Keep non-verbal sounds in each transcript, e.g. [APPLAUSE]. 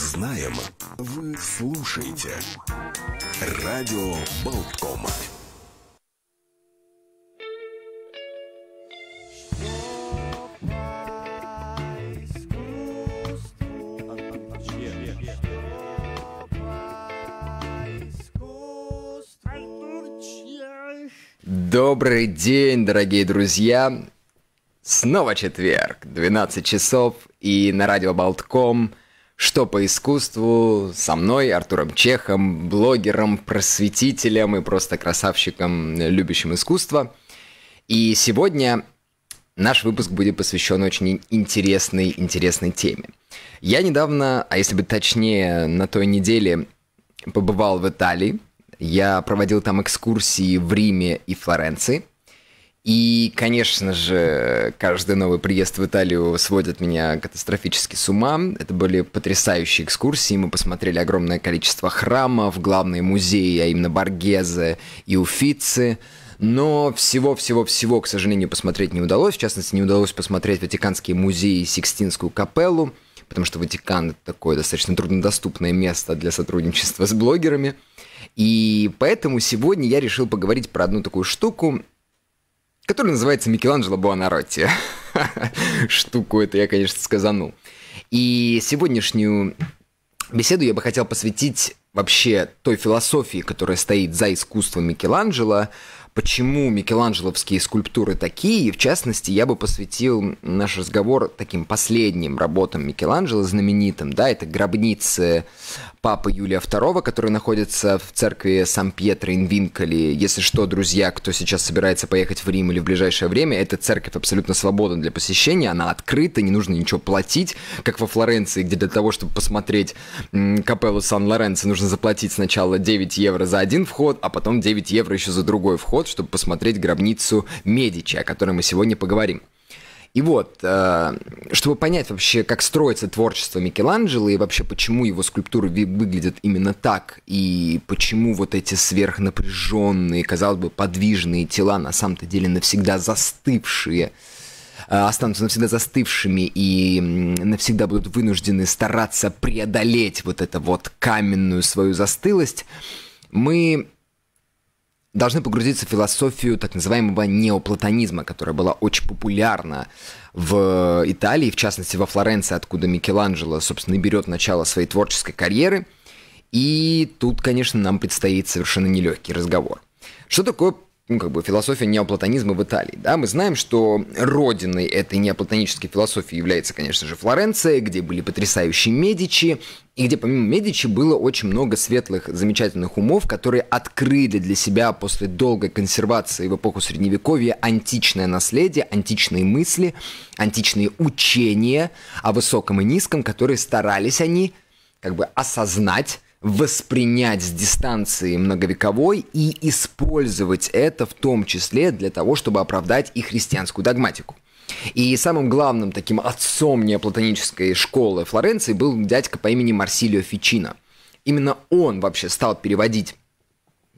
знаем, вы слушаете. Радио Болтком. Добрый день, дорогие друзья! Снова четверг, 12 часов, и на радио Болтком – что по искусству со мной, Артуром Чехом, блогером, просветителем и просто красавчиком, любящим искусство. И сегодня наш выпуск будет посвящен очень интересной, интересной теме. Я недавно, а если быть точнее, на той неделе побывал в Италии. Я проводил там экскурсии в Риме и Флоренции. И, конечно же, каждый новый приезд в Италию сводит меня катастрофически с ума. Это были потрясающие экскурсии. Мы посмотрели огромное количество храмов, главные музеи, а именно Баргезе и Уфицы. Но всего-всего-всего, к сожалению, посмотреть не удалось. В частности, не удалось посмотреть Ватиканские музеи и Сикстинскую капеллу, потому что Ватикан — это такое достаточно труднодоступное место для сотрудничества с блогерами. И поэтому сегодня я решил поговорить про одну такую штуку, который называется «Микеланджело Буонаротти». [LAUGHS] Штуку это я, конечно, сказанул. И сегодняшнюю беседу я бы хотел посвятить вообще той философии, которая стоит за искусством Микеланджело, почему микеланджеловские скульптуры такие. В частности, я бы посвятил наш разговор таким последним работам Микеланджело, знаменитым, да, это гробницы Папы Юлия II, которые находятся в церкви Сан-Пьетро ин винколи Если что, друзья, кто сейчас собирается поехать в Рим или в ближайшее время, эта церковь абсолютно свободна для посещения, она открыта, не нужно ничего платить, как во Флоренции, где для того, чтобы посмотреть капеллу Сан-Лоренцо, нужно заплатить сначала 9 евро за один вход, а потом 9 евро еще за другой вход, чтобы посмотреть гробницу Медичи, о которой мы сегодня поговорим. И вот, э, чтобы понять вообще, как строится творчество Микеланджело и вообще, почему его скульптуры выглядят именно так, и почему вот эти сверхнапряженные, казалось бы, подвижные тела, на самом-то деле навсегда застывшие, э, останутся навсегда застывшими и навсегда будут вынуждены стараться преодолеть вот эту вот каменную свою застылость, мы должны погрузиться в философию так называемого неоплатонизма, которая была очень популярна в Италии, в частности во Флоренции, откуда Микеланджело, собственно, и берет начало своей творческой карьеры. И тут, конечно, нам предстоит совершенно нелегкий разговор. Что такое ну, как бы философия неоплатонизма в Италии. Да? Мы знаем, что родиной этой неоплатонической философии является, конечно же, Флоренция, где были потрясающие Медичи, и где помимо Медичи было очень много светлых, замечательных умов, которые открыли для себя после долгой консервации в эпоху Средневековья античное наследие, античные мысли, античные учения о высоком и низком, которые старались они как бы осознать воспринять с дистанции многовековой и использовать это в том числе для того, чтобы оправдать и христианскую догматику. И самым главным таким отцом неоплатонической школы Флоренции был дядька по имени Марсилио Фичино. Именно он вообще стал переводить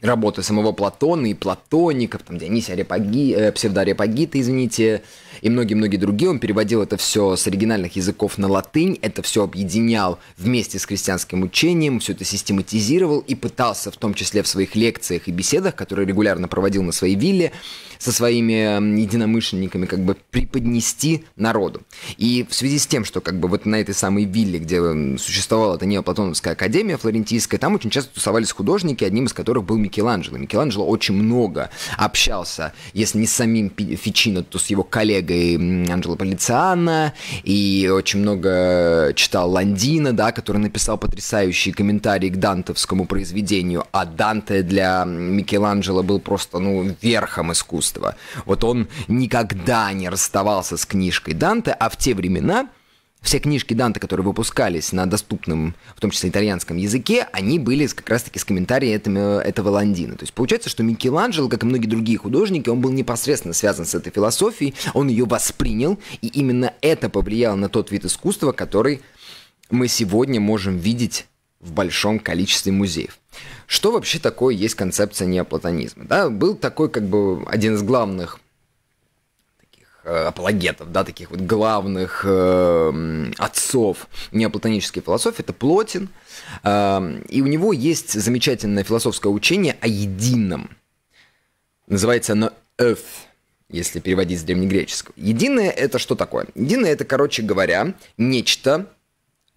работы самого Платона и платоников, там Дионисия Арепаги, э, псевдоарепагита, извините, и многие-многие другие. Он переводил это все с оригинальных языков на латынь, это все объединял вместе с христианским учением, все это систематизировал и пытался в том числе в своих лекциях и беседах, которые регулярно проводил на своей вилле, со своими единомышленниками как бы преподнести народу. И в связи с тем, что как бы вот на этой самой вилле, где существовала эта неоплатоновская академия флорентийская, там очень часто тусовались художники, одним из которых был Микеланджело. Микеланджело очень много общался, если не с самим Фичино, то с его коллегой Анджело Полициано, и очень много читал Ландина, да, который написал потрясающие комментарии к дантовскому произведению, а Данте для Микеланджело был просто, ну, верхом искусства. Вот он никогда не расставался с книжкой Данте, а в те времена все книжки Данте, которые выпускались на доступном, в том числе итальянском языке, они были как раз-таки с комментарием этого, этого Ландина. То есть получается, что Микеланджело, как и многие другие художники, он был непосредственно связан с этой философией, он ее воспринял, и именно это повлияло на тот вид искусства, который мы сегодня можем видеть в большом количестве музеев. Что вообще такое есть концепция неоплатонизма? Да, был такой как бы один из главных Э, апологетов, да, таких вот главных э, отцов неоплатонической философии, это Плотин. Э, и у него есть замечательное философское учение о едином. Называется оно «эф», если переводить с древнегреческого. Единое – это что такое? Единое – это, короче говоря, нечто,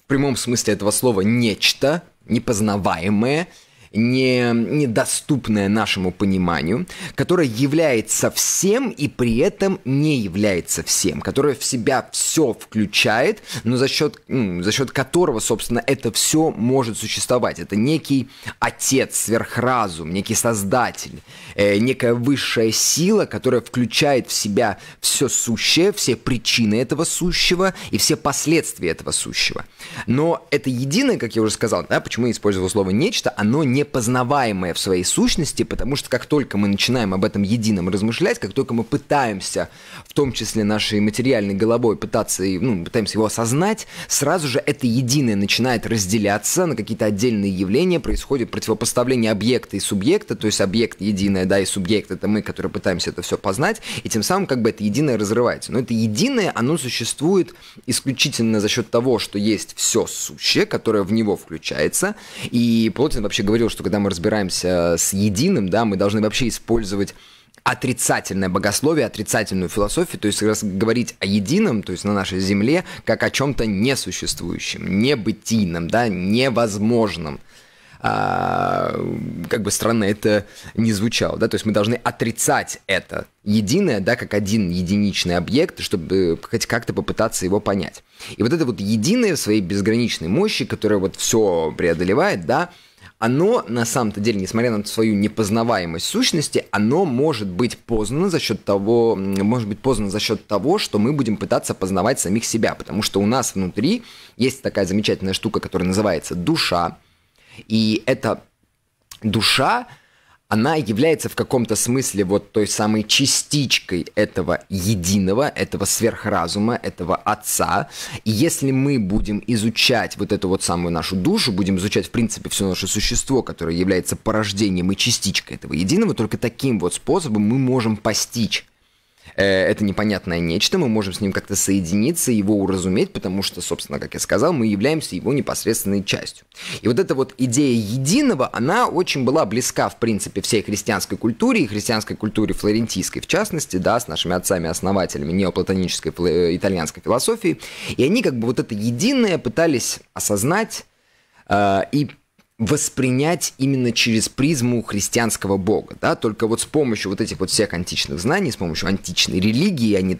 в прямом смысле этого слова «нечто», непознаваемое – не, недоступное нашему пониманию, которое является всем и при этом не является всем, которое в себя все включает, но за счет, за счет которого, собственно, это все может существовать. Это некий отец, сверхразум, некий создатель, э, некая высшая сила, которая включает в себя все сущее, все причины этого сущего и все последствия этого сущего. Но это единое, как я уже сказал, да, почему я использовал слово «нечто», оно не непознаваемое в своей сущности, потому что как только мы начинаем об этом едином размышлять, как только мы пытаемся, в том числе нашей материальной головой, пытаться, ну, пытаемся его осознать, сразу же это единое начинает разделяться на какие-то отдельные явления, происходит противопоставление объекта и субъекта, то есть объект единое, да, и субъект — это мы, которые пытаемся это все познать, и тем самым как бы это единое разрывается. Но это единое, оно существует исключительно за счет того, что есть все сущее, которое в него включается, и Плотин вообще говорил, что когда мы разбираемся с единым, да, мы должны вообще использовать отрицательное богословие, отрицательную философию, то есть раз говорить о едином, то есть на нашей земле, как о чем-то несуществующем, небытийном, да, невозможном. А, как бы странно это не звучало, да, то есть мы должны отрицать это единое, да, как один единичный объект, чтобы хоть как-то попытаться его понять. И вот это вот единое в своей безграничной мощи, которое вот все преодолевает, да, оно на самом-то деле, несмотря на свою непознаваемость сущности, оно может быть познано за счет того, может быть познано за счет того, что мы будем пытаться познавать самих себя, потому что у нас внутри есть такая замечательная штука, которая называется душа, и эта душа она является в каком-то смысле вот той самой частичкой этого единого, этого сверхразума, этого отца. И если мы будем изучать вот эту вот самую нашу душу, будем изучать, в принципе, все наше существо, которое является порождением и частичкой этого единого, только таким вот способом мы можем постичь Э, это непонятное нечто, мы можем с ним как-то соединиться, его уразуметь, потому что, собственно, как я сказал, мы являемся его непосредственной частью. И вот эта вот идея единого, она очень была близка, в принципе, всей христианской культуре, и христианской культуре флорентийской, в частности, да, с нашими отцами-основателями неоплатонической итальянской философии. И они как бы вот это единое пытались осознать э, и воспринять именно через призму христианского бога, да, только вот с помощью вот этих вот всех античных знаний, с помощью античной религии, они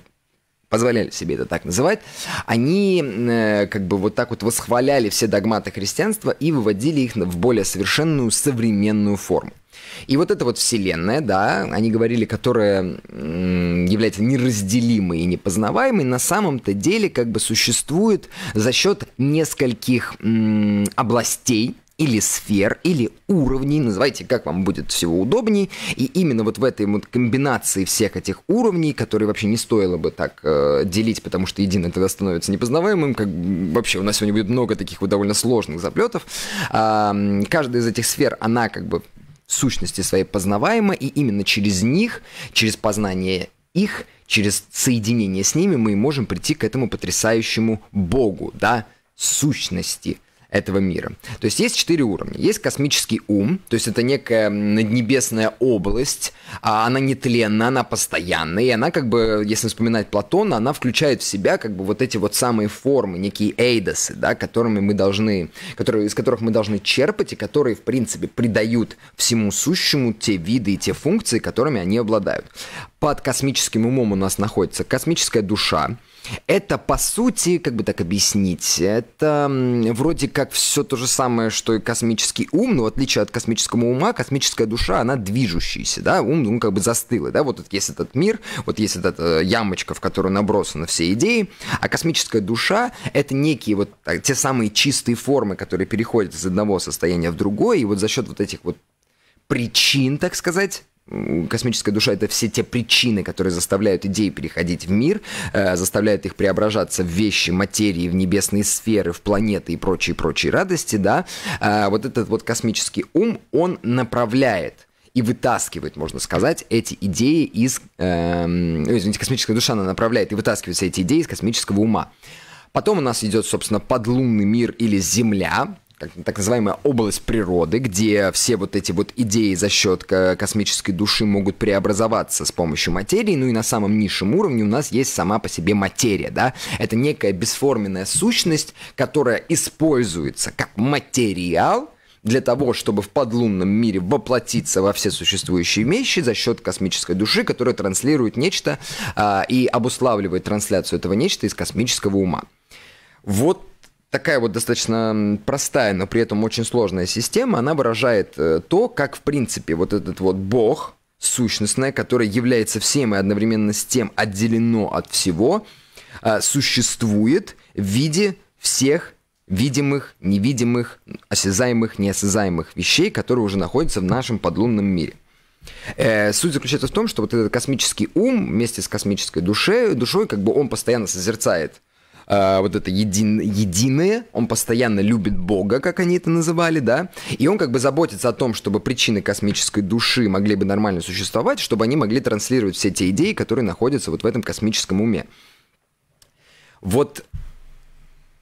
позволяли себе это так называть, они э, как бы вот так вот восхваляли все догматы христианства и выводили их в более совершенную современную форму. И вот эта вот вселенная, да, они говорили, которая является неразделимой и непознаваемой, на самом-то деле как бы существует за счет нескольких областей, или сфер, или уровней, называйте, как вам будет всего удобней. И именно вот в этой вот комбинации всех этих уровней, которые вообще не стоило бы так э, делить, потому что единое тогда становится непознаваемым, как вообще у нас сегодня будет много таких вот довольно сложных заплетов. Э, каждая из этих сфер, она как бы в сущности своей познаваема, и именно через них, через познание их, через соединение с ними мы можем прийти к этому потрясающему Богу, да, сущности – этого мира. То есть есть четыре уровня. Есть космический ум, то есть это некая небесная область, а она нетленна, она постоянна и она как бы, если вспоминать Платона, она включает в себя как бы вот эти вот самые формы, некие эйдосы, да, которыми мы должны, которые, из которых мы должны черпать, и которые, в принципе, придают всему сущему те виды и те функции, которыми они обладают. Под космическим умом у нас находится космическая душа, это, по сути, как бы так объяснить, это вроде как все то же самое, что и космический ум, но в отличие от космического ума, космическая душа, она движущаяся, да, ум, ну, как бы застылый, да, вот есть этот мир, вот есть эта ямочка, в которую набросаны все идеи, а космическая душа — это некие вот а, те самые чистые формы, которые переходят из одного состояния в другое, и вот за счет вот этих вот причин, так сказать, Космическая душа — это все те причины, которые заставляют идеи переходить в мир, э, заставляют их преображаться в вещи, материи, в небесные сферы, в планеты и прочие-прочие радости, да, а вот этот вот космический ум, он направляет и вытаскивает, можно сказать, эти идеи из... Э, извините, космическая душа, она направляет и вытаскивает все эти идеи из космического ума. Потом у нас идет, собственно, подлунный мир или Земля, так, так называемая область природы, где все вот эти вот идеи за счет э, космической души могут преобразоваться с помощью материи, ну и на самом низшем уровне у нас есть сама по себе материя, да, это некая бесформенная сущность, которая используется как материал для того, чтобы в подлунном мире воплотиться во все существующие вещи за счет космической души, которая транслирует нечто э, и обуславливает трансляцию этого нечто из космического ума. Вот такая вот достаточно простая, но при этом очень сложная система, она выражает э, то, как в принципе вот этот вот бог, сущностное, которое является всем и одновременно с тем отделено от всего, а, существует в виде всех видимых, невидимых, осязаемых, неосязаемых вещей, которые уже находятся в нашем подлунном мире. Э, суть заключается в том, что вот этот космический ум вместе с космической душе, душой, как бы он постоянно созерцает э, э, вот это един, единое, он постоянно любит Бога, как они это называли, да, и он как бы заботится о том, чтобы причины космической души могли бы нормально существовать, чтобы они могли транслировать все те идеи, которые находятся вот в этом космическом уме. Вот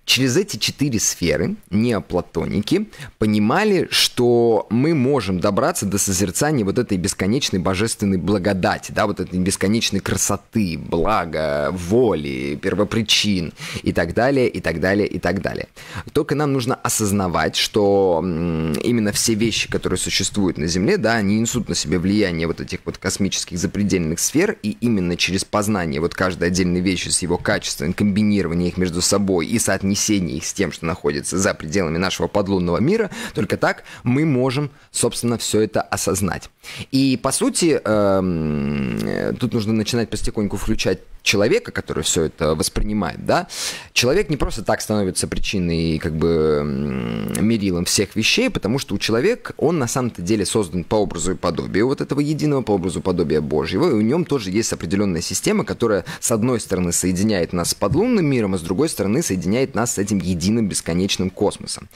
Через эти четыре сферы неоплатоники понимали, что мы можем добраться до созерцания вот этой бесконечной божественной благодати, да, вот этой бесконечной красоты, блага, воли, первопричин и так далее, и так далее, и так далее. Только нам нужно осознавать, что именно все вещи, которые существуют на Земле, да, они несут на себе влияние вот этих вот космических запредельных сфер, и именно через познание вот каждой отдельной вещи с его качеством, комбинирование их между собой и соотнесение соотнесении их с тем, что находится за пределами нашего подлунного мира, только так мы можем собственно, все это осознать. И, по сути, эм, тут нужно начинать потихоньку включать человека, который все это воспринимает, да, человек не просто так становится причиной, как бы, мерилом всех вещей, потому что у человека, он на самом-то деле создан по образу и подобию вот этого единого, по образу и подобия Божьего, и у него тоже есть определенная система, которая, с одной стороны, соединяет нас с подлунным миром, а с другой стороны, соединяет нас с этим единым бесконечным космосом.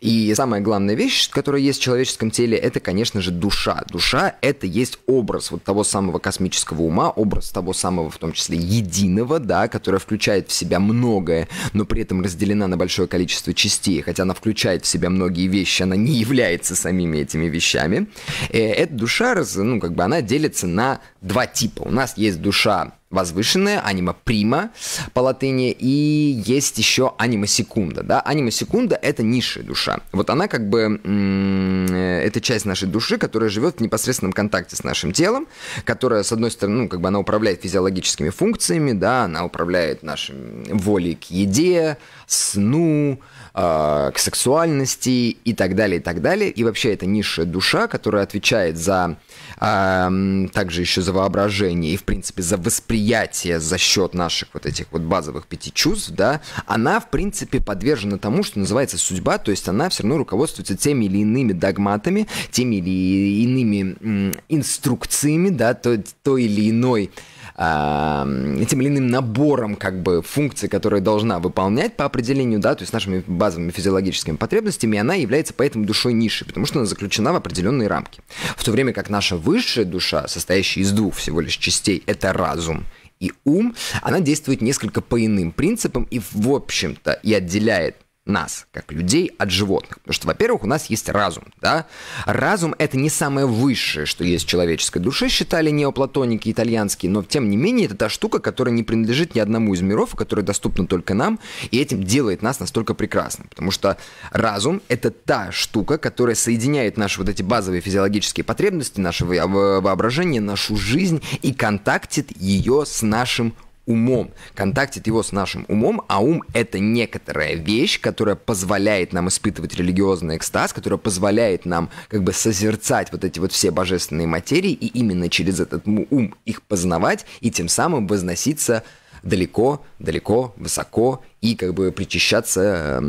И самая главная вещь, которая есть в человеческом теле, это, конечно же, душа. Душа — это есть образ вот того самого космического ума, образ того самого, в том числе, единого, да, которое включает в себя многое, но при этом разделена на большое количество частей, хотя она включает в себя многие вещи, она не является самими этими вещами. Э, эта душа, ну, как бы она делится на два типа. У нас есть душа возвышенное, анима прима по латыни, и есть еще анима секунда, да, анима секунда это низшая душа, вот она как бы, э, это часть нашей души, которая живет в непосредственном контакте с нашим телом, которая, с одной стороны, ну, как бы она управляет физиологическими функциями, да, она управляет нашим волей к еде, сну, а, к сексуальности и так далее, и так далее. И вообще это низшая душа, которая отвечает за а, также еще за воображение и, в принципе, за восприятие за счет наших вот этих вот базовых пяти чувств, да, она, в принципе, подвержена тому, что называется судьба, то есть она все равно руководствуется теми или иными догматами, теми или иными инструкциями, да, той, той или иной э, тем или иным набором как бы функций, которые должна выполнять по определению, да, то есть нашими базовыми физиологическими потребностями, и она является поэтому душой ниши, потому что она заключена в определенные рамки. В то время как наша высшая душа, состоящая из двух всего лишь частей, это разум и ум, она действует несколько по иным принципам и, в общем-то, и отделяет нас, как людей, от животных. Потому что, во-первых, у нас есть разум. Да? Разум — это не самое высшее, что есть в человеческой душе, считали неоплатоники итальянские, но, тем не менее, это та штука, которая не принадлежит ни одному из миров, которая доступна только нам, и этим делает нас настолько прекрасным. Потому что разум — это та штука, которая соединяет наши вот эти базовые физиологические потребности, наше воображение, нашу жизнь и контактит ее с нашим умом, контактит его с нашим умом, а ум — это некоторая вещь, которая позволяет нам испытывать религиозный экстаз, которая позволяет нам как бы созерцать вот эти вот все божественные материи и именно через этот ум их познавать и тем самым возноситься далеко, далеко, высоко и как бы причащаться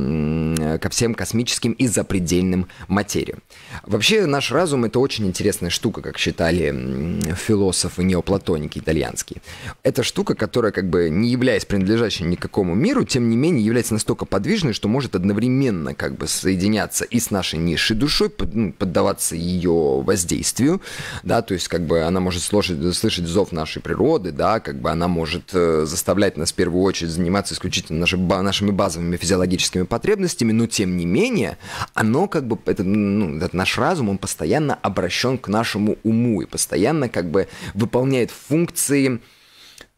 ко всем космическим и запредельным материям. Вообще наш разум это очень интересная штука, как считали философы неоплатоники итальянские. Это штука, которая как бы не являясь принадлежащей никакому миру, тем не менее является настолько подвижной, что может одновременно как бы соединяться и с нашей низшей душой, ну, поддаваться ее воздействию, да, то есть как бы она может слушать, слышать зов нашей природы, да, как бы она может э, заставлять нас в первую очередь заниматься исключительно нашей нашими базовыми физиологическими потребностями, но тем не менее, оно как бы, это, ну, этот наш разум, он постоянно обращен к нашему уму и постоянно как бы выполняет функции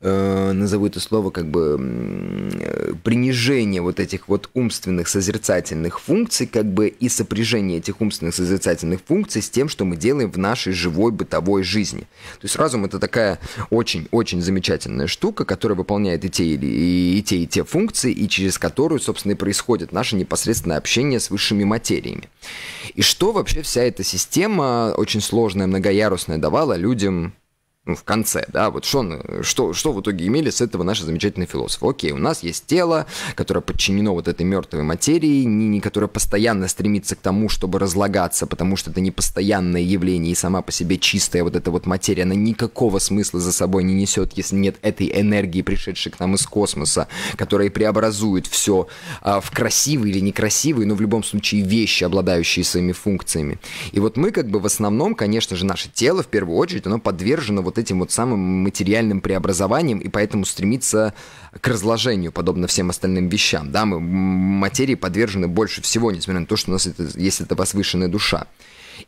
Э, назову это слово как бы э, принижение вот этих вот умственных созерцательных функций, как бы и сопряжение этих умственных созерцательных функций с тем, что мы делаем в нашей живой бытовой жизни. То есть разум это такая очень-очень замечательная штука, которая выполняет и те, или, и, и те, и те функции, и через которую, собственно, и происходит наше непосредственное общение с высшими материями. И что вообще вся эта система, э, очень сложная, многоярусная, давала людям ну, в конце, да, вот что, он, э, что, что в итоге имели с этого наши замечательные философы? Окей, у нас есть тело, которое подчинено вот этой мертвой материи, не, не которое постоянно стремится к тому, чтобы разлагаться, потому что это не постоянное явление, и сама по себе чистая вот эта вот материя, она никакого смысла за собой не несет, если нет этой энергии, пришедшей к нам из космоса, которая преобразует все а, в красивые или некрасивые, но в любом случае вещи, обладающие своими функциями. И вот мы как бы в основном, конечно же, наше тело в первую очередь, оно подвержено вот вот этим вот самым материальным преобразованием и поэтому стремится к разложению, подобно всем остальным вещам. Да, мы материи подвержены больше всего, несмотря на то, что у нас это, есть эта возвышенная душа.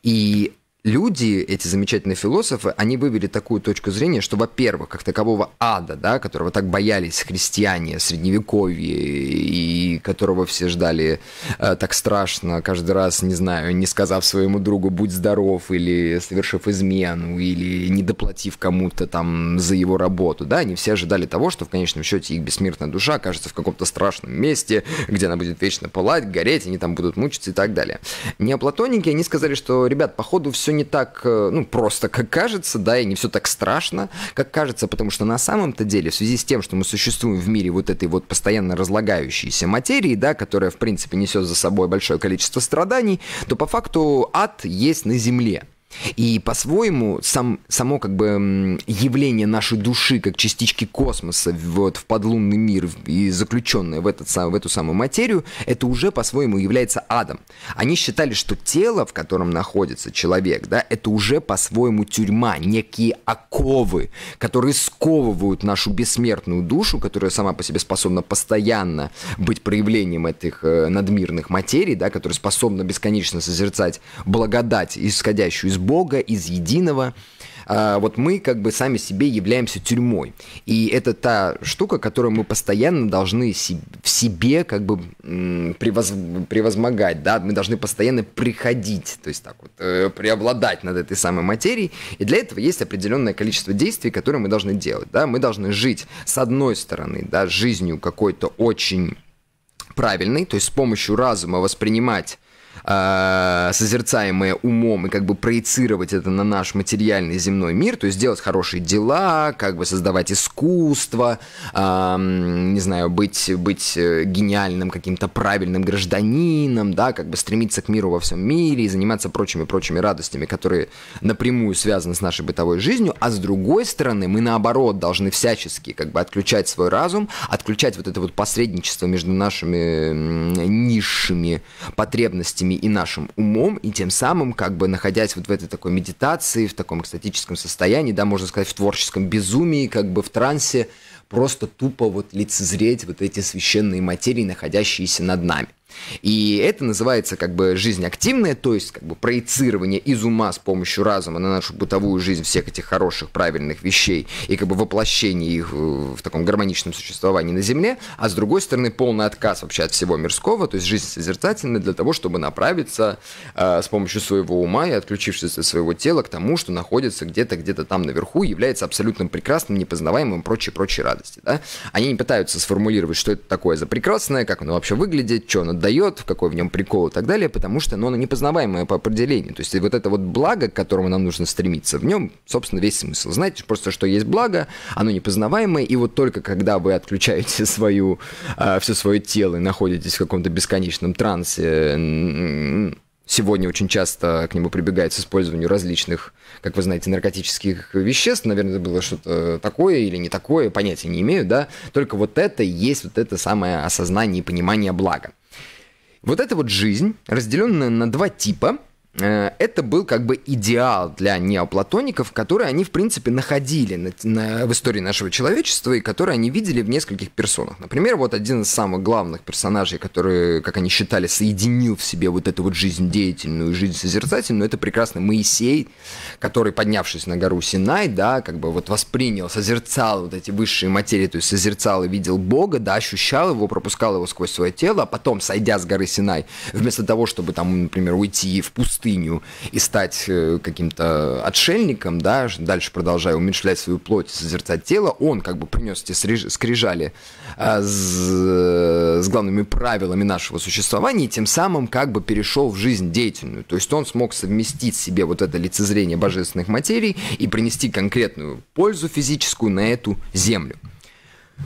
И люди, эти замечательные философы, они вывели такую точку зрения, что, во-первых, как такового ада, да, которого так боялись христиане, средневековье, и которого все ждали э, так страшно, каждый раз, не знаю, не сказав своему другу «будь здоров», или совершив измену, или не доплатив кому-то там за его работу, да, они все ожидали того, что в конечном счете их бессмертная душа окажется в каком-то страшном месте, где она будет вечно пылать, гореть, они там будут мучиться и так далее. Неоплатоники, они сказали, что, ребят, походу, все не так, э, ну, просто, как кажется, да, и не все так страшно, как кажется, потому что на самом-то деле, в связи с тем, что мы существуем в мире вот этой вот постоянно разлагающейся материи, да, которая, в принципе, несет за собой большое количество страданий, то по факту ад есть на Земле. И по-своему сам, само как бы явление нашей души как частички космоса вот, в подлунный мир и заключенное в, этот, в эту самую материю, это уже по-своему является адом. Они считали, что тело, в котором находится человек, да, это уже по-своему тюрьма, некие оковы, которые сковывают нашу бессмертную душу, которая сама по себе способна постоянно быть проявлением этих э, надмирных материй, да, которая способна бесконечно созерцать благодать, исходящую из из Бога, из единого. А, вот мы как бы сами себе являемся тюрьмой. И это та штука, которую мы постоянно должны в себе как бы превоз... превозмогать, да, мы должны постоянно приходить, то есть так вот, э, преобладать над этой самой материей. И для этого есть определенное количество действий, которые мы должны делать, да, мы должны жить с одной стороны, да, жизнью какой-то очень правильной, то есть с помощью разума воспринимать а, созерцаемое умом и как бы проецировать это на наш материальный земной мир, то есть делать хорошие дела, как бы создавать искусство, а, не знаю, быть, быть э, гениальным каким-то правильным гражданином, да, как бы стремиться к миру во всем мире и заниматься прочими-прочими радостями, которые напрямую связаны с нашей бытовой жизнью, а с другой стороны мы наоборот должны всячески как бы отключать свой разум, отключать вот это вот посредничество между нашими низшими потребностями мыслями и нашим умом, и тем самым, как бы находясь вот в этой такой медитации, в таком экстатическом состоянии, да, можно сказать, в творческом безумии, как бы в трансе, просто тупо вот лицезреть вот эти священные материи, находящиеся над нами. И это называется как бы жизнь активная, то есть как бы проецирование из ума с помощью разума на нашу бытовую жизнь всех этих хороших, правильных вещей и как бы воплощение их э, в таком гармоничном существовании на Земле, а с другой стороны полный отказ вообще от всего мирского, то есть жизнь созерцательная для того, чтобы направиться э, с помощью своего ума и отключившись от своего тела к тому, что находится где-то, где-то там наверху, является абсолютно прекрасным, непознаваемым, прочей, прочей радости. Да? Они не пытаются сформулировать, что это такое за прекрасное, как оно вообще выглядит, что оно отдает, в какой в нем прикол и так далее, потому что ну, оно непознаваемое по определению. То есть вот это вот благо, к которому нам нужно стремиться, в нем, собственно, весь смысл. Знаете просто, что есть благо, оно непознаваемое, и вот только когда вы отключаете [LAUGHS] свою, э, а, все свое тело и находитесь в каком-то бесконечном трансе, сегодня очень часто к нему прибегают с использованием различных, как вы знаете, наркотических веществ. Наверное, это было что-то такое или не такое, понятия не имею, да. Только вот это и есть вот это самое осознание и понимание блага. Вот эта вот жизнь, разделенная на два типа, Э, это был как бы идеал для неоплатоников, который они, в принципе, находили на, на, в истории нашего человечества и который они видели в нескольких персонах. Например, вот один из самых главных персонажей, который, как они считали, соединил в себе вот эту вот жизнь деятельную, и жизнь созерцательную, это прекрасный Моисей, который, поднявшись на гору Синай, да, как бы вот воспринял, созерцал вот эти высшие материи, то есть созерцал и видел Бога, да, ощущал его, пропускал его сквозь свое тело, а потом, сойдя с горы Синай, вместо того, чтобы там, например, уйти в пустыню, пустыню и стать э, каким-то отшельником, да, дальше продолжая уменьшать свою плоть, созерцать тело, он как бы принес эти скрижали а, э, с, э, с главными правилами нашего существования, и тем самым как бы перешел в жизнь деятельную. То есть он смог совместить себе вот это лицезрение божественных материй и принести конкретную пользу физическую на эту землю.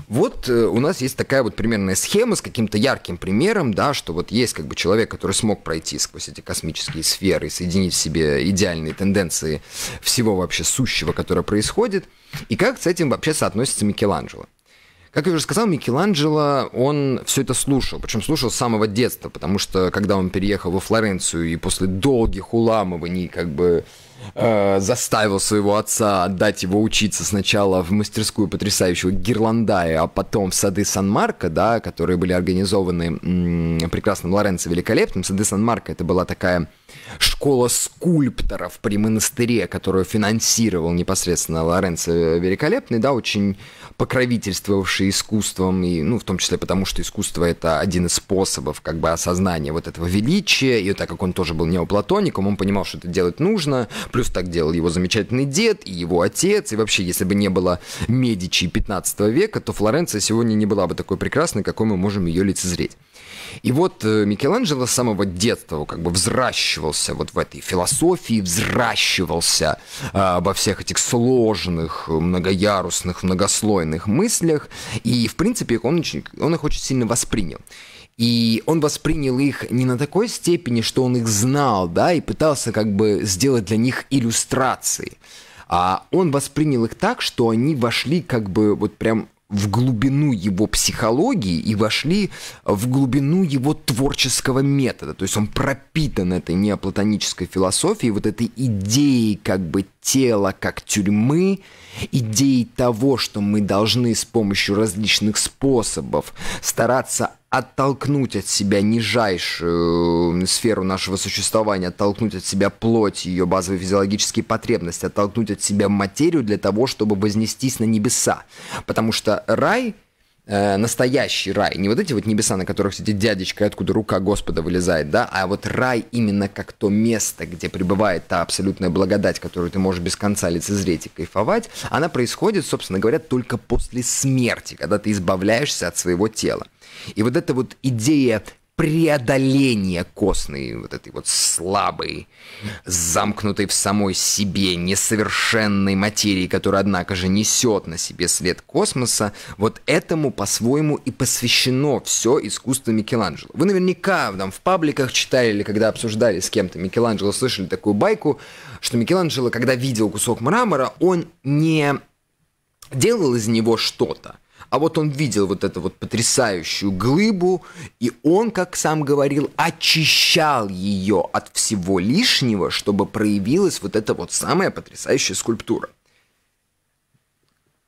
Вот э, у нас есть такая вот примерная схема с каким-то ярким примером, да, что вот есть как бы человек, который смог пройти сквозь эти космические сферы и соединить в себе идеальные тенденции всего вообще сущего, которое происходит, и как с этим вообще соотносится Микеланджело. Как я уже сказал, Микеланджело, он все это слушал, причем слушал с самого детства, потому что когда он переехал во Флоренцию и после долгих уламываний как бы Э, заставил своего отца отдать его учиться сначала в мастерскую потрясающего Гирландая, а потом в сады Сан-Марко, да, которые были организованы м -м, прекрасным Лоренцо Великолепным. Сады Сан-Марко это была такая Школа скульпторов при монастыре, которую финансировал непосредственно Лоренцо Великолепный, да, очень покровительствовавший искусством, и, ну, в том числе потому, что искусство — это один из способов как бы осознания вот этого величия, и так как он тоже был неоплатоником, он понимал, что это делать нужно, плюс так делал его замечательный дед и его отец, и вообще, если бы не было Медичи 15 века, то Флоренция сегодня не была бы такой прекрасной, какой мы можем ее лицезреть. И вот э, Микеланджело с самого детства как бы взращивал выращивался вот в этой философии, взращивался а, обо всех этих сложных, многоярусных, многослойных мыслях, и, в принципе, он, очень, он их очень сильно воспринял. И он воспринял их не на такой степени, что он их знал, да, и пытался как бы сделать для них иллюстрации. А он воспринял их так, что они вошли как бы вот прям в глубину его психологии и вошли в глубину его творческого метода. То есть он пропитан этой неоплатонической философией, вот этой идеей как бы тела как тюрьмы, идеей того, что мы должны с помощью различных способов стараться оттолкнуть от себя нижайшую э, сферу нашего существования, оттолкнуть от себя плоть, ее базовые физиологические потребности, оттолкнуть от себя материю для того, чтобы вознестись на небеса. Потому что рай э, настоящий рай, не вот эти вот небеса, на которых сидит дядечка, откуда рука Господа вылезает, да, а вот рай именно как то место, где пребывает та абсолютная благодать, которую ты можешь без конца лицезреть и кайфовать, она происходит, собственно говоря, только после смерти, когда ты избавляешься от своего тела. И вот эта вот идея преодоления костной, вот этой вот слабой, замкнутой в самой себе, несовершенной материи, которая, однако же, несет на себе след космоса, вот этому по-своему и посвящено все искусство Микеланджело. Вы наверняка там, в пабликах читали или когда обсуждали с кем-то Микеланджело, слышали такую байку, что Микеланджело, когда видел кусок мрамора, он не делал из него что-то, а вот он видел вот эту вот потрясающую глыбу, и он, как сам говорил, очищал ее от всего лишнего, чтобы проявилась вот эта вот самая потрясающая скульптура.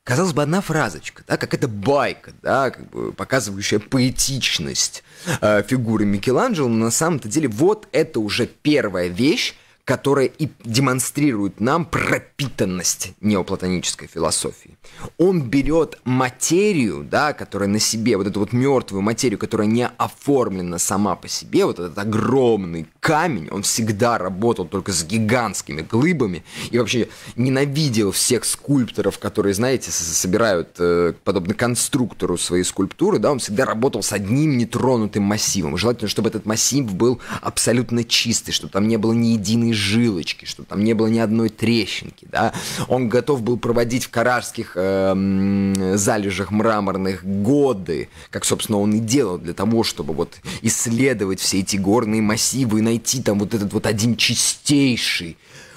Казалось бы, одна фразочка, да, как это байка, да, как бы показывающая поэтичность э, фигуры Микеланджело, но на самом-то деле вот это уже первая вещь, которая и демонстрирует нам пропитанность неоплатонической философии. Он берет материю, да, которая на себе, вот эту вот мертвую материю, которая не оформлена сама по себе, вот этот огромный камень, он всегда работал только с гигантскими глыбами и вообще ненавидел всех скульпторов, которые, знаете, собирают э, подобно конструктору свои скульптуры, да, он всегда работал с одним нетронутым массивом. Желательно, чтобы этот массив был абсолютно чистый, чтобы там не было ни единой жилочки, чтобы там не было ни одной трещинки, да. Он готов был проводить в карарских э, залежах мраморных годы, как, собственно, он и делал для того, чтобы вот исследовать все эти горные массивы и найти там вот этот вот один чистейший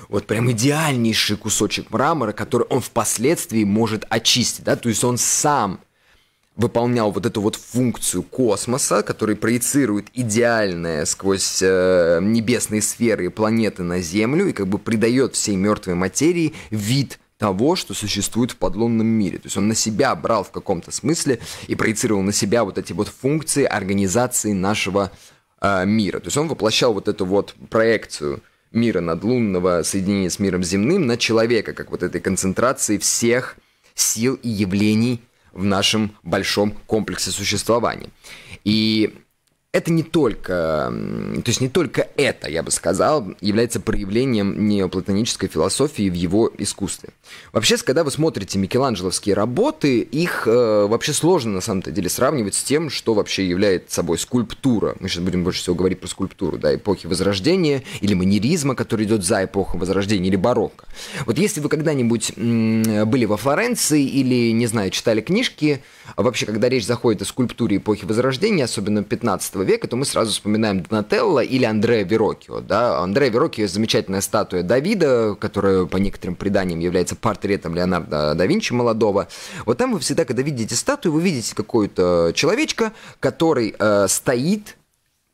вот прям идеальнейший кусочек мрамора, который он впоследствии может очистить, да, то есть он сам выполнял вот эту вот функцию космоса, который проецирует идеальное сквозь э, небесные сферы и планеты на Землю и как бы придает всей мертвой материи вид того, что существует в подлунном мире. То есть он на себя брал в каком-то смысле и проецировал на себя вот эти вот функции организации нашего э, мира. То есть он воплощал вот эту вот проекцию мира надлунного, соединения с миром земным на человека, как вот этой концентрации всех сил и явлений в нашем большом комплексе существования. И это не только, то есть не только это, я бы сказал, является проявлением неоплатонической философии в его искусстве. Вообще, когда вы смотрите микеланджеловские работы, их э, вообще сложно на самом-то деле сравнивать с тем, что вообще является собой скульптура. Мы сейчас будем больше всего говорить про скульптуру, да, эпохи Возрождения или манеризма, который идет за эпоху Возрождения или барокко. Вот если вы когда-нибудь были во Флоренции или, не знаю, читали книжки, а вообще, когда речь заходит о скульптуре эпохи Возрождения, особенно 15 века, то мы сразу вспоминаем Донателло или Андреа Верокио. Да? Андреа Верокио – замечательная статуя Давида, которая по некоторым преданиям является портретом Леонардо да Винчи молодого. Вот там вы всегда, когда видите статую, вы видите какое то человечка, который э, стоит,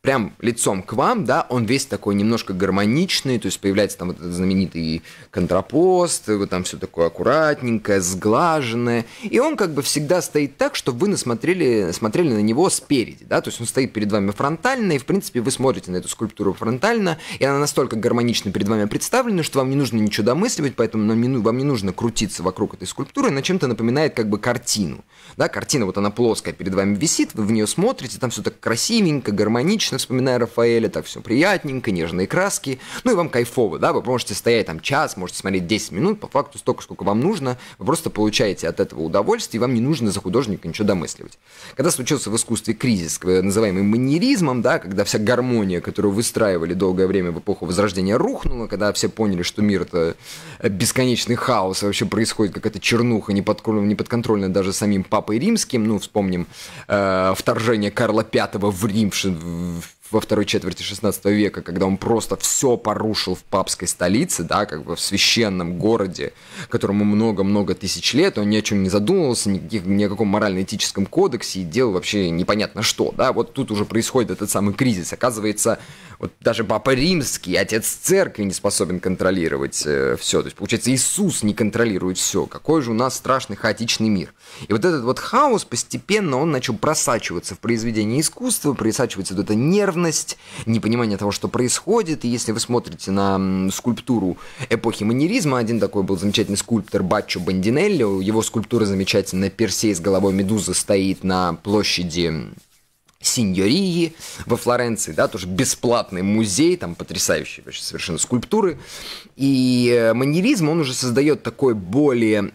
прям лицом к вам, да, он весь такой немножко гармоничный, то есть появляется там вот этот знаменитый контрапост, вот там все такое аккуратненькое, сглаженное, и он как бы всегда стоит так, чтобы вы насмотрели, смотрели на него спереди, да, то есть он стоит перед вами фронтально, и в принципе вы смотрите на эту скульптуру фронтально, и она настолько гармонично перед вами представлена, что вам не нужно ничего домысливать, поэтому вам не, ну, вам не нужно крутиться вокруг этой скульптуры, она чем-то напоминает как бы картину, да, картина вот она плоская перед вами висит, вы в нее смотрите, там все так красивенько, гармонично, конечно, вспоминая Рафаэля, так все приятненько, нежные краски, ну и вам кайфово, да, вы можете стоять там час, можете смотреть 10 минут, по факту столько, сколько вам нужно, вы просто получаете от этого удовольствие, и вам не нужно за художника ничего домысливать. Когда случился в искусстве кризис, э, называемый манеризмом, да, когда вся гармония, которую выстраивали долгое время в эпоху Возрождения, рухнула, когда все поняли, что мир это э, бесконечный хаос, и вообще происходит какая-то чернуха, не не подконтрольно даже самим Папой Римским, ну, вспомним э, вторжение Карла V в Рим в во второй четверти 16 века, когда он просто все порушил в папской столице, да, как бы в священном городе, которому много-много тысяч лет, он ни о чем не задумывался, никаких, ни о каком морально-этическом кодексе и делал вообще непонятно что, да, вот тут уже происходит этот самый кризис, оказывается, вот даже Папа Римский, отец церкви не способен контролировать э, все, то есть, получается, Иисус не контролирует все, какой же у нас страшный хаотичный мир. И вот этот вот хаос постепенно, он начал просачиваться в произведение искусства, просачивается вот это нервное странность, непонимание того, что происходит. И если вы смотрите на скульптуру эпохи манеризма, один такой был замечательный скульптор Баччо Бандинелли, его скульптура замечательная, Персей с головой медузы стоит на площади Синьории во Флоренции, да, тоже бесплатный музей, там потрясающие вообще совершенно скульптуры. И э, маньеризм, он уже создает такой более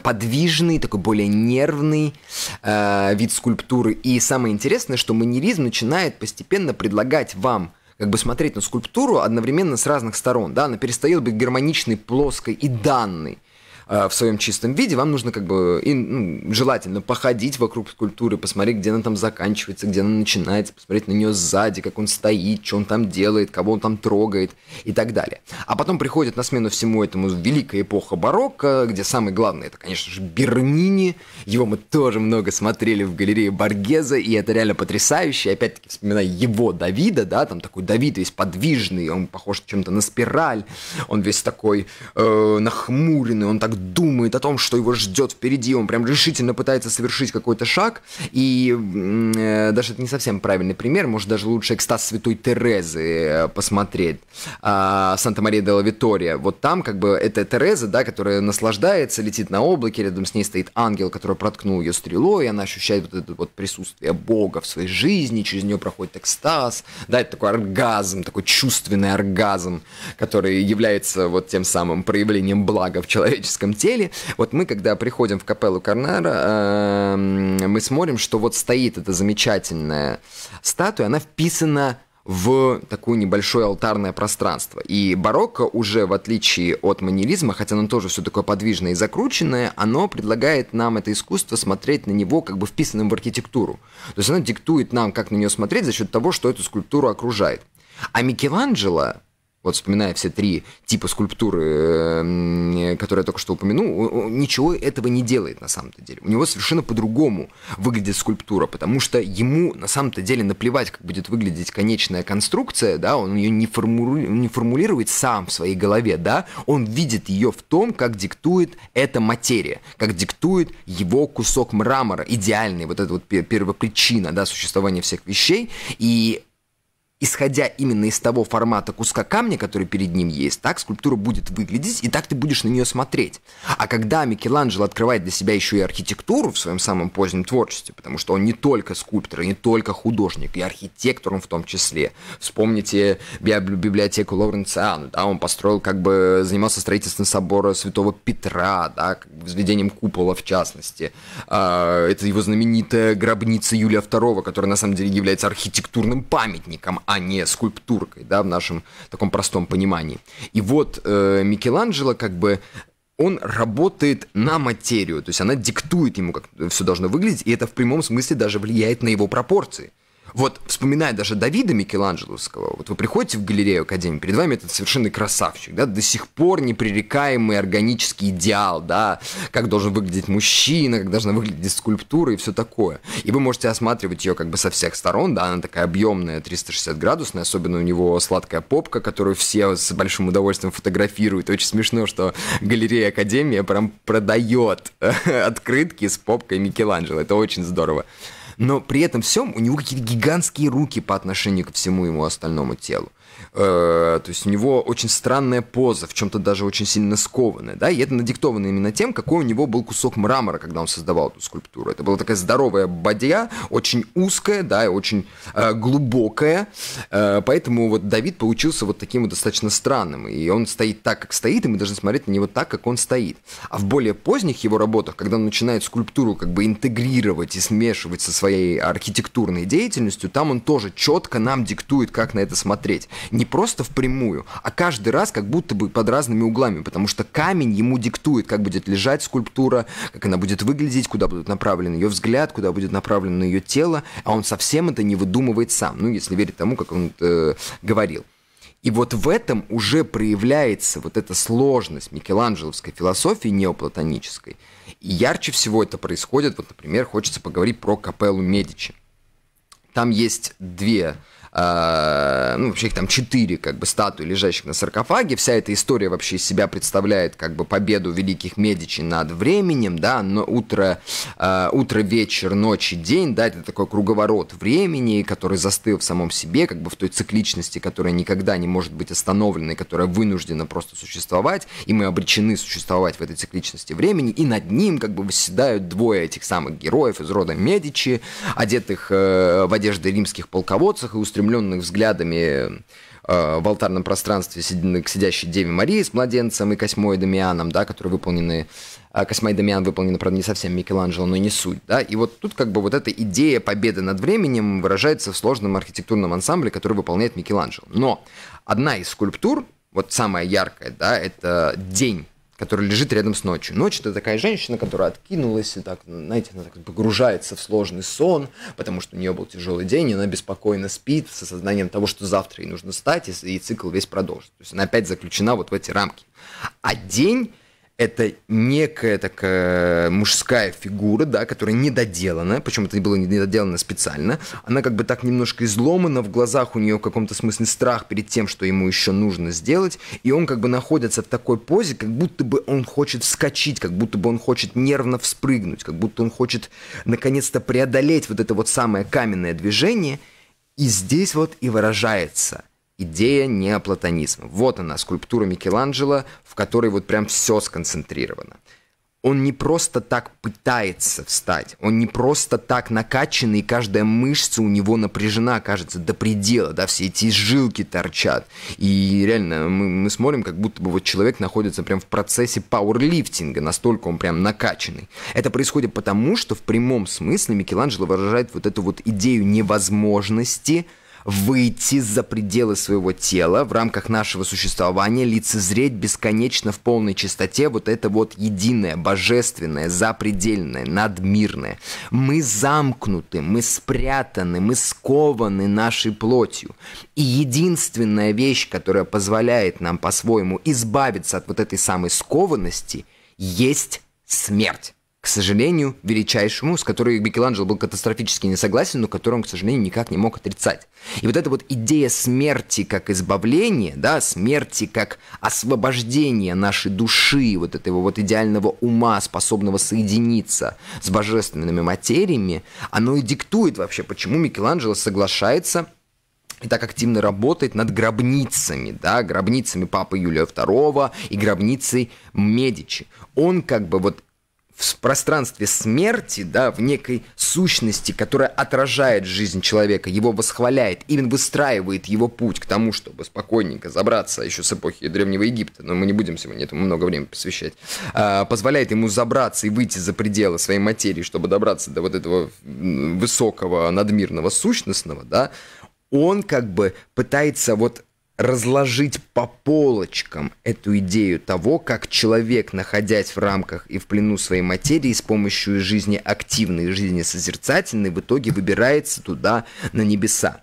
подвижный, такой более нервный э, вид скульптуры. И самое интересное, что маньеризм начинает постепенно предлагать вам как бы смотреть на скульптуру одновременно с разных сторон, да, она перестает быть гармоничной, плоской и данной, Э, в своем чистом виде, вам нужно как бы и, ну, желательно походить вокруг скульптуры, посмотреть, где она там заканчивается, где она начинается, посмотреть на нее сзади, как он стоит, что он там делает, кого он там трогает и так далее. А потом приходит на смену всему этому великая эпоха барокко, где самое главное это, конечно же, Бернини. Его мы тоже много смотрели в галерее баргеза и это реально потрясающе. Опять-таки вспоминаю его Давида, да, там такой Давид весь подвижный, он похож чем-то на спираль, он весь такой э, нахмуренный, он так думает о том, что его ждет впереди, он прям решительно пытается совершить какой-то шаг, и э, даже это не совсем правильный пример, может даже лучше «Экстаз святой Терезы» э, посмотреть, а, «Санта-Мария де Витория». Вот там как бы эта Тереза, да, которая наслаждается, летит на облаке, рядом с ней стоит ангел, который проткнул ее стрелой, и она ощущает вот это вот присутствие Бога в своей жизни, через нее проходит экстаз, да, это такой оргазм, такой чувственный оргазм, который является вот тем самым проявлением блага в человеческом физическом теле. Вот мы, когда приходим в капеллу Карнара, эм, мы смотрим, что вот стоит эта замечательная статуя, она вписана в такое небольшое алтарное пространство. И барокко уже, в отличие от манеризма, хотя оно тоже все такое подвижное и закрученное, оно предлагает нам это искусство смотреть на него как бы вписанным в архитектуру. То есть оно диктует нам, как на нее смотреть за счет того, что эту скульптуру окружает. А Микеланджело вот вспоминая все три типа скульптуры, э, которые я только что упомянул, ничего этого не делает на самом-то деле. У него совершенно по-другому выглядит скульптура, потому что ему на самом-то деле наплевать, как будет выглядеть конечная конструкция, да, он ее не, форму... не формулирует сам в своей голове, да, он видит ее в том, как диктует эта материя, как диктует его кусок мрамора, идеальный, вот эта вот первопричина, да, существования всех вещей, и исходя именно из того формата куска камня, который перед ним есть, так скульптура будет выглядеть, и так ты будешь на нее смотреть. А когда Микеланджело открывает для себя еще и архитектуру в своем самом позднем творчестве, потому что он не только скульптор, не только художник, и архитектор он в том числе. Вспомните библиотеку Лоренциану, да, он построил, как бы, занимался строительством собора Святого Петра, да, взведением купола в частности. А, это его знаменитая гробница Юлия II, которая на самом деле является архитектурным памятником, а а не скульптуркой, да, в нашем таком простом понимании. И вот э, Микеланджело как бы он работает на материю, то есть она диктует ему, как все должно выглядеть, и это в прямом смысле даже влияет на его пропорции. Вот вспоминая даже Давида Микеланджеловского, вот вы приходите в галерею Академии, перед вами этот совершенно красавчик, да, до сих пор непререкаемый органический идеал, да, как должен выглядеть мужчина, как должна выглядеть скульптура и все такое. И вы можете осматривать ее как бы со всех сторон, да, она такая объемная, 360 градусная, особенно у него сладкая попка, которую все с большим удовольствием фотографируют. Очень смешно, что галерея Академия прям продает [LAUGHS] открытки с попкой Микеланджело. Это очень здорово но при этом всем у него какие-то гигантские руки по отношению ко всему ему остальному телу. Э, то есть у него очень странная поза, в чем-то даже очень сильно скованная, да, и это надиктовано именно тем, какой у него был кусок мрамора, когда он создавал эту скульптуру. Это была такая здоровая бадья, очень узкая, да, и очень э, глубокая, э, поэтому вот Давид получился вот таким вот достаточно странным, и он стоит так, как стоит, и мы должны смотреть на него так, как он стоит. А в более поздних его работах, когда он начинает скульптуру как бы интегрировать и смешивать со своей архитектурной деятельностью, там он тоже четко нам диктует, как на это смотреть не просто впрямую, а каждый раз как будто бы под разными углами, потому что камень ему диктует, как будет лежать скульптура, как она будет выглядеть, куда будет направлен ее взгляд, куда будет направлено ее тело, а он совсем это не выдумывает сам, ну, если верить тому, как он э, говорил. И вот в этом уже проявляется вот эта сложность микеланджеловской философии неоплатонической. И ярче всего это происходит, вот, например, хочется поговорить про капеллу Медичи. Там есть две а, ну, вообще их там четыре, как бы, статуи, лежащих на саркофаге. Вся эта история вообще из себя представляет, как бы, победу великих Медичи над временем, да, но утро, а, утро, вечер, ночь и день, да, это такой круговорот времени, который застыл в самом себе, как бы, в той цикличности, которая никогда не может быть остановлена, и которая вынуждена просто существовать, и мы обречены существовать в этой цикличности времени, и над ним, как бы, восседают двое этих самых героев из рода Медичи, одетых э, в одежды римских полководцев и устремленных устремленных взглядами э, в алтарном пространстве к сидящей Деве Марии с младенцем и Космой Дамианом, да, которые выполнены... Э, Косьма и Дамиан выполнены, правда, не совсем Микеланджело, но не суть, да, и вот тут как бы вот эта идея победы над временем выражается в сложном архитектурном ансамбле, который выполняет Микеланджело. Но одна из скульптур, вот самая яркая, да, это день который лежит рядом с ночью. Ночь это такая женщина, которая откинулась и так, знаете, она так погружается в сложный сон, потому что у нее был тяжелый день, и она беспокойно спит с осознанием того, что завтра ей нужно встать, и, и цикл весь продолжится. То есть она опять заключена вот в эти рамки. А день это некая такая мужская фигура, да, которая недоделана, причем это было недоделано специально. Она как бы так немножко изломана, в глазах у нее в каком-то смысле страх перед тем, что ему еще нужно сделать, и он как бы находится в такой позе, как будто бы он хочет вскочить, как будто бы он хочет нервно вспрыгнуть, как будто он хочет наконец-то преодолеть вот это вот самое каменное движение, и здесь вот и выражается – идея неоплатонизма. Вот она, скульптура Микеланджело, в которой вот прям все сконцентрировано. Он не просто так пытается встать, он не просто так накачанный, и каждая мышца у него напряжена, кажется, до предела, да, все эти жилки торчат. И реально мы, мы смотрим, как будто бы вот человек находится прям в процессе пауэрлифтинга, настолько он прям накачанный. Это происходит потому, что в прямом смысле Микеланджело выражает вот эту вот идею невозможности – выйти за пределы своего тела в рамках нашего существования, лицезреть бесконечно в полной чистоте вот это вот единое, божественное, запредельное, надмирное. Мы замкнуты, мы спрятаны, мы скованы нашей плотью. И единственная вещь, которая позволяет нам по-своему избавиться от вот этой самой скованности, есть смерть к сожалению, величайшему, с которой Микеланджело был катастрофически не согласен, но которым, к сожалению, никак не мог отрицать. И вот эта вот идея смерти как избавления, да, смерти как освобождения нашей души, вот этого вот идеального ума, способного соединиться с божественными материями, оно и диктует вообще, почему Микеланджело соглашается и так активно работает над гробницами, да, гробницами Папы Юлия II и гробницей Медичи. Он как бы вот в пространстве смерти, да, в некой сущности, которая отражает жизнь человека, его восхваляет, именно выстраивает его путь к тому, чтобы спокойненько забраться а еще с эпохи Древнего Египта, но мы не будем сегодня этому много времени посвящать, а, позволяет ему забраться и выйти за пределы своей материи, чтобы добраться до вот этого высокого надмирного сущностного, да, он как бы пытается вот разложить по полочкам эту идею того, как человек, находясь в рамках и в плену своей материи, с помощью жизни активной, жизни созерцательной, в итоге выбирается туда, на небеса.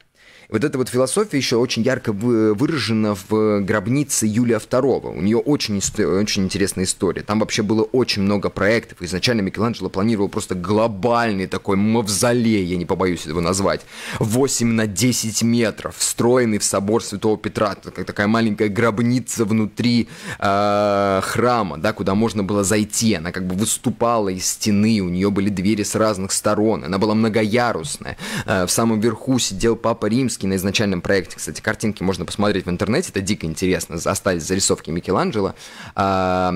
Вот эта вот философия еще очень ярко э, выражена в э, гробнице Юлия II. У нее очень, э, очень интересная история. Там вообще было очень много проектов. Изначально Микеланджело планировал просто глобальный такой мавзолей, я не побоюсь этого назвать, 8 на 10 метров, встроенный в собор Святого Петра, такая маленькая гробница внутри э, храма, да, куда можно было зайти. Она как бы выступала из стены, у нее были двери с разных сторон, она была многоярусная. Э, в самом верху сидел Папа Римский, практически на изначальном проекте. Кстати, картинки можно посмотреть в интернете, это дико интересно. Остались зарисовки Микеланджело. А,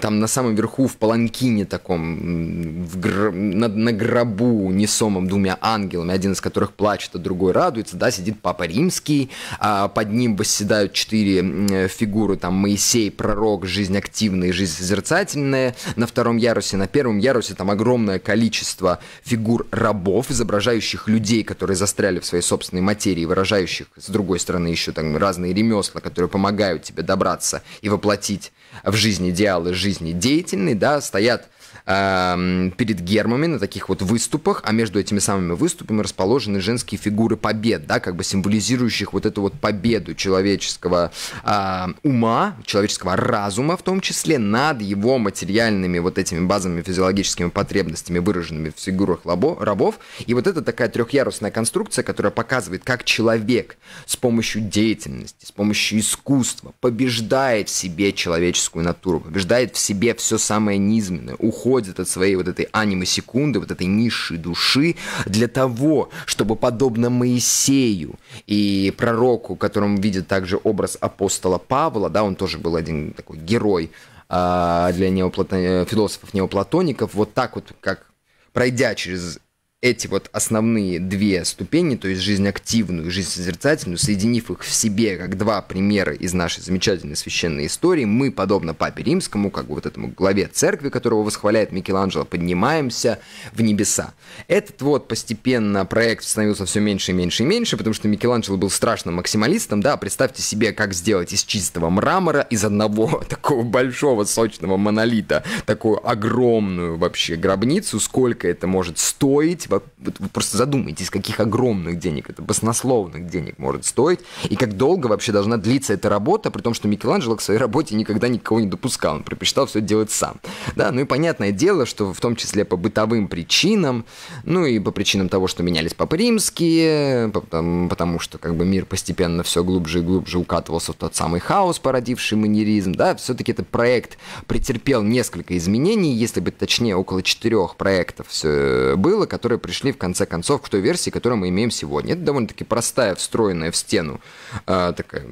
там на самом верху в паланкине таком, в гр... на, на гробу, несомом двумя ангелами, один из которых плачет, а другой радуется, да, сидит Папа Римский, а, под ним восседают четыре фигуры, там Моисей, пророк, жизнь активная, жизнь созерцательная, на втором ярусе, на первом ярусе там огромное количество фигур рабов, изображающих людей, которые застряли в своей собственной материи выражающих, с другой стороны, еще там разные ремесла, которые помогают тебе добраться и воплотить в жизнь идеалы жизни деятельной, да, стоят Эм, перед гермами на таких вот выступах, а между этими самыми выступами расположены женские фигуры побед, да, как бы символизирующих вот эту вот победу человеческого а, ума, человеческого разума в том числе, над его материальными вот этими базовыми физиологическими потребностями, выраженными в фигурах рабов. И вот это такая трехъярусная конструкция, которая показывает, как человек с помощью деятельности, с помощью искусства побеждает в себе человеческую натуру, побеждает в себе все самое низменное, уходит уходит от своей вот этой анимы секунды вот этой низшей души, для того, чтобы подобно Моисею и пророку, которым видит также образ апостола Павла, да, он тоже был один такой герой а, для неоплатон... Э, философов-неоплатоников, вот так вот, как пройдя через эти вот основные две ступени, то есть жизнь активную и жизнь созерцательную, соединив их в себе как два примера из нашей замечательной священной истории, мы, подобно Папе Римскому, как бы вот этому главе церкви, которого восхваляет Микеланджело, поднимаемся в небеса. Этот вот постепенно проект становился все меньше и меньше и меньше, потому что Микеланджело был страшным максималистом, да, представьте себе, как сделать из чистого мрамора, из одного [LAUGHS] такого большого сочного монолита, такую огромную вообще гробницу, сколько это может стоить, типа, вы просто задумайтесь, каких огромных денег, это баснословных денег может стоить, и как долго вообще должна длиться эта работа, при том, что Микеланджело к своей работе никогда никого не допускал, он предпочитал все делать сам. Да, ну и понятное дело, что в том числе по бытовым причинам, ну и по причинам того, что менялись папы римские, потому, потому что как бы мир постепенно все глубже и глубже укатывался в тот самый хаос, породивший манеризм, да, все-таки этот проект претерпел несколько изменений, если быть точнее, около четырех проектов все было, которые которые пришли в конце концов к той версии, которую мы имеем сегодня. Это довольно-таки простая, встроенная в стену э, такая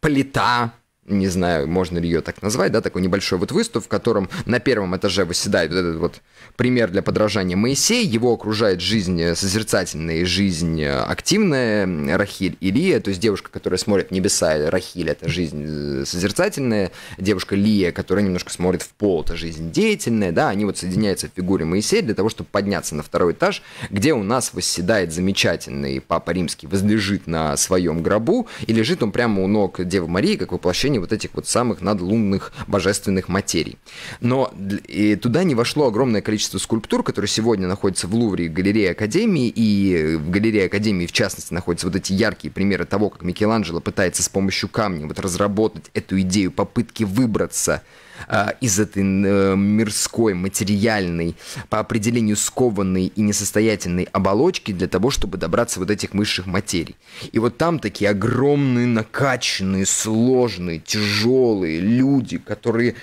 плита, не знаю, можно ли ее так назвать, да, такой небольшой вот выступ, в котором на первом этаже выседает вот этот вот пример для подражания Моисей, его окружает жизнь э, созерцательная и жизнь э, активная, Рахиль и Лия, то есть девушка, которая смотрит в небеса, Рахиль — это жизнь э, созерцательная, девушка Лия, которая немножко смотрит в пол, это жизнь деятельная, да, они вот соединяются в фигуре Моисея для того, чтобы подняться на второй этаж, где у нас восседает замечательный Папа Римский, возлежит на своем гробу, и лежит он прямо у ног Девы Марии, как воплощение появления вот этих вот самых надлунных божественных материй. Но и туда не вошло огромное количество скульптур, которые сегодня находятся в Лувре, галерее Академии, и в галерее Академии, в частности, находятся вот эти яркие примеры того, как Микеланджело пытается с помощью камня вот разработать эту идею попытки выбраться Э, из этой э, мирской, материальной, по определению скованной и несостоятельной оболочки для того, чтобы добраться вот этих высших материй. И вот там такие огромные, накачанные, сложные, тяжелые люди, которые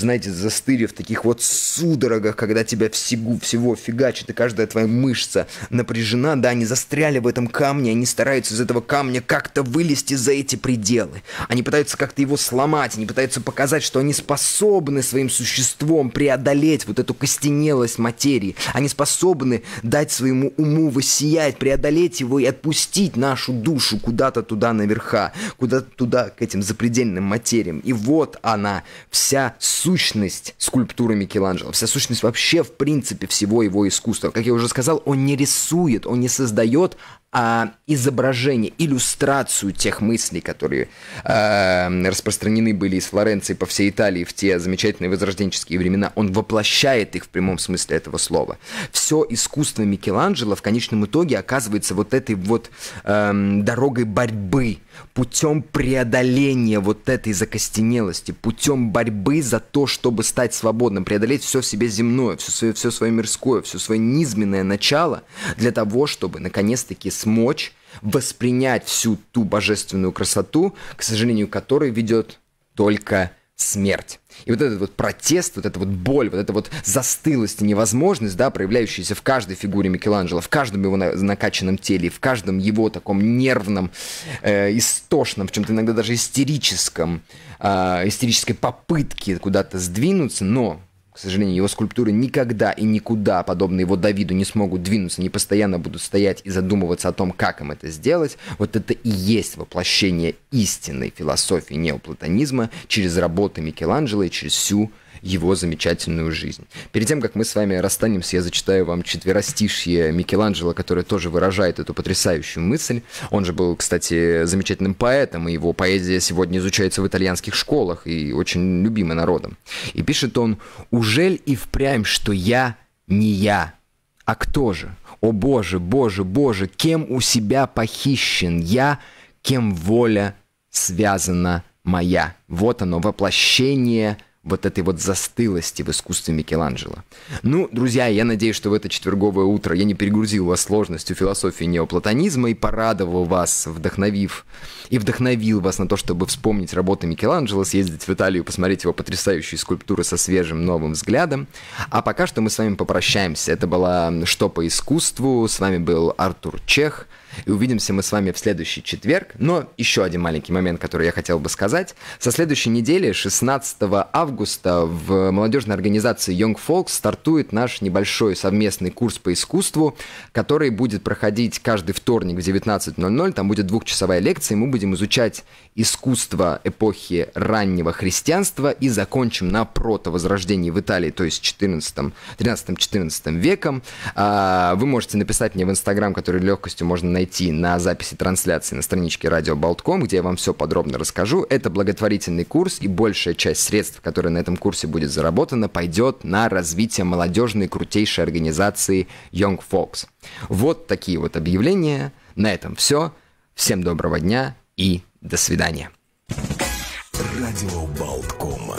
знаете, застыли в таких вот судорогах, когда тебя всего, всего фигачит, и каждая твоя мышца напряжена, да, они застряли в этом камне, они стараются из этого камня как-то вылезти за эти пределы. Они пытаются как-то его сломать, они пытаются показать, что они способны своим существом преодолеть вот эту костенелость материи. Они способны дать своему уму высиять, преодолеть его и отпустить нашу душу куда-то туда наверха, куда-то туда, к этим запредельным материям. И вот она, вся сущность скульптуры Микеланджело, вся сущность вообще, в принципе, всего его искусства. Как я уже сказал, он не рисует, он не создает а, изображение, иллюстрацию тех мыслей, которые а, распространены были из Флоренции по всей Италии в те замечательные возрожденческие времена. Он воплощает их в прямом смысле этого слова. Все искусство Микеланджело в конечном итоге оказывается вот этой вот эм, дорогой борьбы, путем преодоления вот этой закостенелости, путем борьбы за то, чтобы стать свободным, преодолеть все в себе земное, все свое, все свое мирское, все свое низменное начало, для того, чтобы наконец-таки смочь воспринять всю ту божественную красоту, к сожалению, которой ведет только смерть. И вот этот вот протест, вот эта вот боль, вот эта вот застылость и невозможность, да, проявляющаяся в каждой фигуре Микеланджело, в каждом его на накачанном теле, в каждом его таком нервном, э, истошном, в чем-то иногда даже истерическом, э, истерической попытке куда-то сдвинуться, но к сожалению, его скульптуры никогда и никуда, подобные его Давиду, не смогут двинуться, они постоянно будут стоять и задумываться о том, как им это сделать. Вот это и есть воплощение истинной философии неоплатонизма через работы Микеланджело и через всю его замечательную жизнь. Перед тем, как мы с вами расстанемся, я зачитаю вам четверостишье Микеланджело, которое тоже выражает эту потрясающую мысль. Он же был, кстати, замечательным поэтом, и его поэзия сегодня изучается в итальянских школах и очень любима народом. И пишет он «Ужель и впрямь, что я не я, а кто же? О боже, боже, боже, кем у себя похищен я, кем воля связана моя?» Вот оно, воплощение – вот этой вот застылости в искусстве Микеланджело. Ну, друзья, я надеюсь, что в это четверговое утро я не перегрузил вас сложностью философии неоплатонизма и порадовал вас, вдохновив и вдохновил вас на то, чтобы вспомнить работы Микеланджело, съездить в Италию, посмотреть его потрясающие скульптуры со свежим новым взглядом. А пока что мы с вами попрощаемся. Это была «Что по искусству?». С вами был Артур Чех. И увидимся мы с вами в следующий четверг. Но еще один маленький момент, который я хотел бы сказать. Со следующей недели, 16 августа, в молодежной организации Young Folks стартует наш небольшой совместный курс по искусству, который будет проходить каждый вторник в 19.00. Там будет двухчасовая лекция, и мы будем изучать искусство эпохи раннего христианства и закончим на протовозрождении в Италии, то есть 14, 13-14 веком. А, вы можете написать мне в Инстаграм, который легкостью можно найти найти на записи трансляции на страничке Радио Болтком, где я вам все подробно расскажу. Это благотворительный курс, и большая часть средств, которые на этом курсе будет заработана, пойдет на развитие молодежной крутейшей организации Young Fox. Вот такие вот объявления. На этом все. Всем доброго дня и до свидания. Радио Болткома.